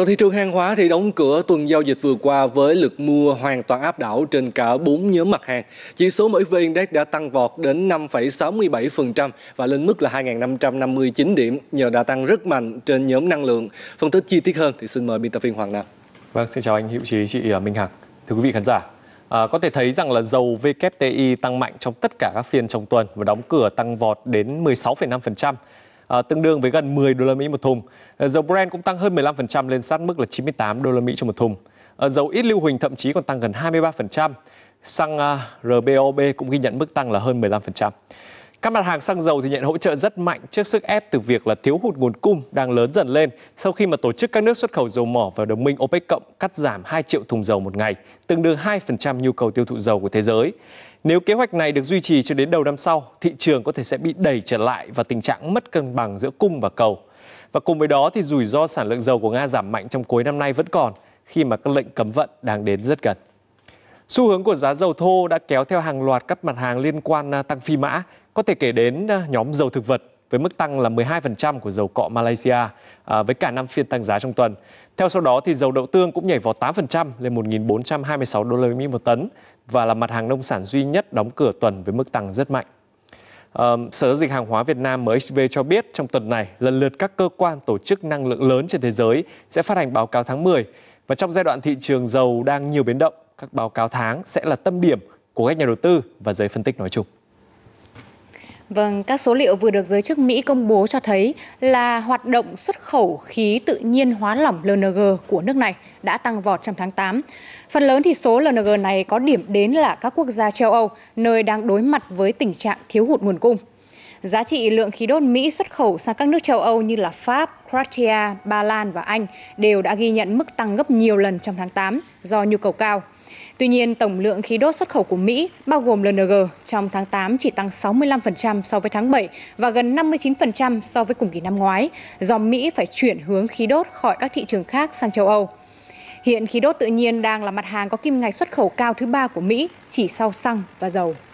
Còn thị trường hàng hóa thì đóng cửa tuần giao dịch vừa qua với lực mua hoàn toàn áp đảo trên cả 4 nhóm mặt hàng. Chỉ số vn Index đã tăng vọt đến 5,67% và lên mức là 2.559 điểm nhờ đã tăng rất mạnh trên nhóm năng lượng. Phân tích chi tiết hơn thì xin mời biên tập viên Hoàng Nam. Vâng, xin chào anh Hữu Trí, chị à, Minh Hằng. Thưa quý vị khán giả, À, có thể thấy rằng là dầu vkti tăng mạnh trong tất cả các phiên trong tuần và đóng cửa tăng vọt đến 16,5%. Ờ, tương đương với gần 10 đô la Mỹ một thùng. Ờ, dầu Brent cũng tăng hơn 15% lên sát mức là 98 đô la Mỹ cho một thùng. Ờ, dầu ít lưu huỳnh thậm chí còn tăng gần 23%. Xăng RBOB cũng ghi nhận mức tăng là hơn 15%. Các mặt hàng xăng dầu thì nhận hỗ trợ rất mạnh trước sức ép từ việc là thiếu hụt nguồn cung đang lớn dần lên sau khi mà tổ chức các nước xuất khẩu dầu mỏ vào đồng minh OPEC cộng cắt giảm 2 triệu thùng dầu một ngày, tương đương 2% nhu cầu tiêu thụ dầu của thế giới. Nếu kế hoạch này được duy trì cho đến đầu năm sau, thị trường có thể sẽ bị đẩy trở lại và tình trạng mất cân bằng giữa cung và cầu. Và cùng với đó thì rủi ro sản lượng dầu của Nga giảm mạnh trong cuối năm nay vẫn còn khi mà các lệnh cấm vận đang đến rất gần. Xu hướng của giá dầu thô đã kéo theo hàng loạt các mặt hàng liên quan à, tăng phi mã, có thể kể đến à, nhóm dầu thực vật với mức tăng là 12% của dầu cọ Malaysia à, với cả năm phiên tăng giá trong tuần. Theo sau đó thì dầu đậu tương cũng nhảy vào 8% lên 1.426 đô la Mỹ một tấn và là mặt hàng nông sản duy nhất đóng cửa tuần với mức tăng rất mạnh. Sở giao dịch hàng hóa Việt Nam MSV cho biết trong tuần này lần lượt các cơ quan tổ chức năng lượng lớn trên thế giới sẽ phát hành báo cáo tháng 10 và trong giai đoạn thị trường dầu đang nhiều biến động, các báo cáo tháng sẽ là tâm điểm của các nhà đầu tư và giới phân tích nói chung. Vâng, các số liệu vừa được giới chức Mỹ công bố cho thấy là hoạt động xuất khẩu khí tự nhiên hóa lỏng LNG của nước này đã tăng vọt trong tháng 8. Phần lớn thì số LNG này có điểm đến là các quốc gia châu Âu, nơi đang đối mặt với tình trạng thiếu hụt nguồn cung. Giá trị lượng khí đốt Mỹ xuất khẩu sang các nước châu Âu như là Pháp, Croatia, Ba Lan và Anh đều đã ghi nhận mức tăng gấp nhiều lần trong tháng 8 do nhu cầu cao. Tuy nhiên, tổng lượng khí đốt xuất khẩu của Mỹ, bao gồm LNG, trong tháng 8 chỉ tăng 65% so với tháng 7 và gần 59% so với cùng kỳ năm ngoái, do Mỹ phải chuyển hướng khí đốt khỏi các thị trường khác sang châu Âu. Hiện khí đốt tự nhiên đang là mặt hàng có kim ngạch xuất khẩu cao thứ ba của Mỹ, chỉ sau xăng và dầu.